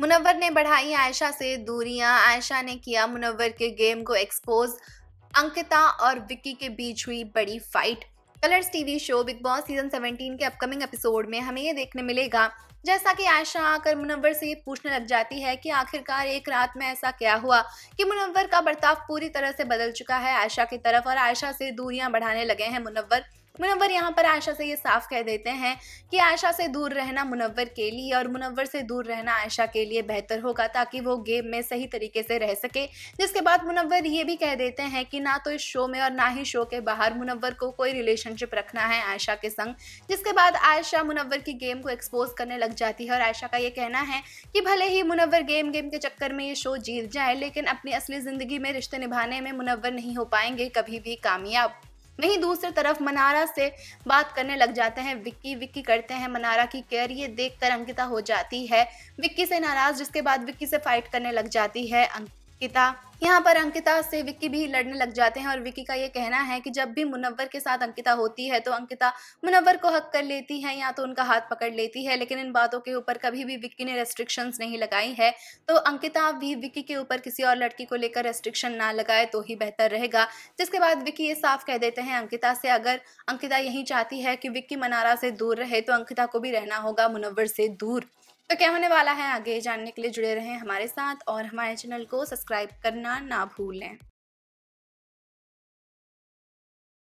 मुनव्वर ने बढ़ाई आयशा से दूरियां आयशा ने किया मुनव्वर के गेम को एक्सपोज अंकिता और विक्की के बीच हुई बड़ी fight Colors TV show Bigg Boss season 17 के अपकमिंग एपिसोड में हमें ये देखने मिलेगा जैसा कि आयशा आकर मुनव्वर से ये पूछने लग जाती है कि आखिरकार एक रात में ऐसा क्या हुआ कि मुनव्वर का बर्ताव पूरी तरह से बदल चुका है आयशा की तरफ और आयशा से दूरियां बढ़ाने लगे हैं मुनव्वर मुनवर यहाँ पर आयशा से ये साफ कह देते हैं कि आयशा से दूर रहना मुनवर के लिए और मुनवर से दूर रहना आयशा के लिए बेहतर होगा ताकि वो गेम में सही तरीके से रह सके जिसके बाद मुनवर ये भी कह देते हैं कि ना तो इस शो में और ना ही शो के बाहर मुनवर को कोई रिलेशनशिप रखना है आयशा के संग जिसके बाद आयशा मुनवर की गेम को एक्सपोज करने लग जाती है और आयशा का ये कहना है कि भले ही मुनवर गेम गेम के चक्कर में ये शो जीत जाए लेकिन अपनी असली ज़िंदगी में रिश्ते निभाने में मुनवर नहीं हो पाएंगे कभी भी कामयाब वहीं दूसरी तरफ मनारा से बात करने लग जाते हैं विक्की विक्की करते हैं मनारा की केयर ये कर अंकिता हो जाती है विक्की से नाराज जिसके बाद विक्की से फाइट करने लग जाती है अंकिता यहाँ पर अंकिता से विक्की भी लड़ने लग जाते हैं और विक्की का ये कहना है कि जब भी मुनव्वर के साथ अंकिता होती है तो अंकिता मुनव्वर को हक कर लेती है या तो उनका हाथ पकड़ लेती है लेकिन इन बातों के ऊपर कभी भी विक्की ने रेस्ट्रिक्शंस नहीं लगाई है तो अंकिता भी विक्की के ऊपर किसी और लड़की को लेकर रेस्ट्रिक्शन ना लगाए तो ही बेहतर रहेगा जिसके बाद विक्की ये साफ कह देते हैं अंकिता से अगर अंकिता यही चाहती है कि विक्की मनारा से दूर रहे तो अंकिता को भी रहना होगा मुनव्वर से दूर तो क्या होने वाला है आगे जानने के लिए जुड़े रहें हमारे साथ और हमारे चैनल को सब्सक्राइब करना करना ना भूलें